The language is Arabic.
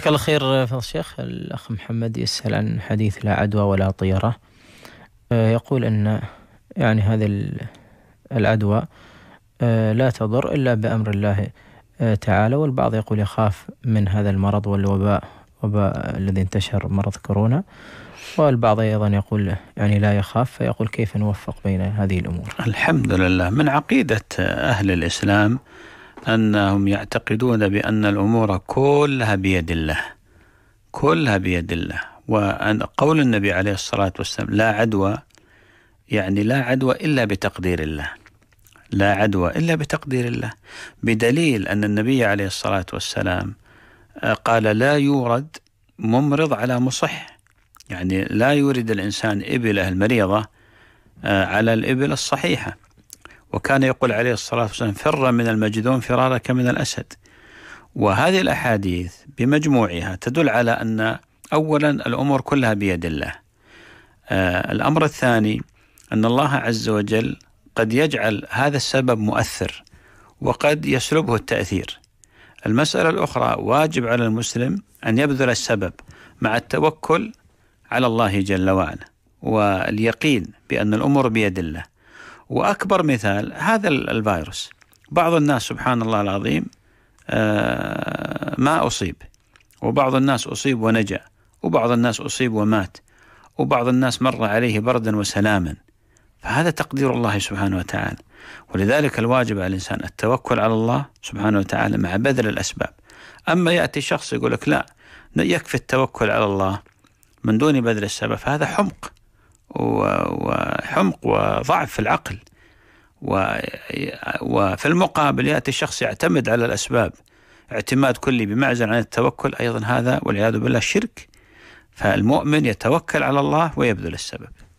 جزاك الله خير فضل الشيخ الأخ محمد يسأل عن حديث لا عدوى ولا طيرة آه، يقول أن يعني هذه العدوى آه، لا تضر إلا بأمر الله آه، تعالى والبعض يقول يخاف من هذا المرض والوباء وباء الذي انتشر مرض كورونا والبعض أيضا يقول يعني لا يخاف فيقول كيف نوفق بين هذه الأمور الحمد لله من عقيدة أهل الإسلام أنهم يعتقدون بأن الأمور كلها بيد الله كلها بيد الله وان قول النبي عليه الصلاة والسلام لا عدوى يعني لا عدوى إلا بتقدير الله لا عدوى إلا بتقدير الله بدليل أن النبي عليه الصلاة والسلام آه، قال لا يورد ممرض على مصح يعني لا يورد الإنسان إبله المريضة آه، على الإبل الصحيحة وكان يقول عليه الصلاة والسلام فر من المجدون فرارك من الأسد وهذه الأحاديث بمجموعها تدل على أن أولا الأمور كلها بيد الله آه الأمر الثاني أن الله عز وجل قد يجعل هذا السبب مؤثر وقد يسلبه التأثير المسألة الأخرى واجب على المسلم أن يبذل السبب مع التوكل على الله جل وعلا واليقين بأن الأمور بيد الله واكبر مثال هذا الفيروس بعض الناس سبحان الله العظيم آه، ما اصيب وبعض الناس اصيب ونجا وبعض الناس اصيب ومات وبعض الناس مر عليه بردا وسلاما فهذا تقدير الله سبحانه وتعالى ولذلك الواجب على الإنسان التوكل على الله سبحانه وتعالى مع بذل الأسباب أما يأتي شخص يقول لك لا يكفي التوكل على الله من دون بذل السبب فهذا حمق و... حمق وضعف في العقل وفي المقابل يأتي الشخص يعتمد على الأسباب اعتماد كلي بمعزل عن التوكل أيضا هذا والعياذ بالله شرك فالمؤمن يتوكل على الله ويبذل السبب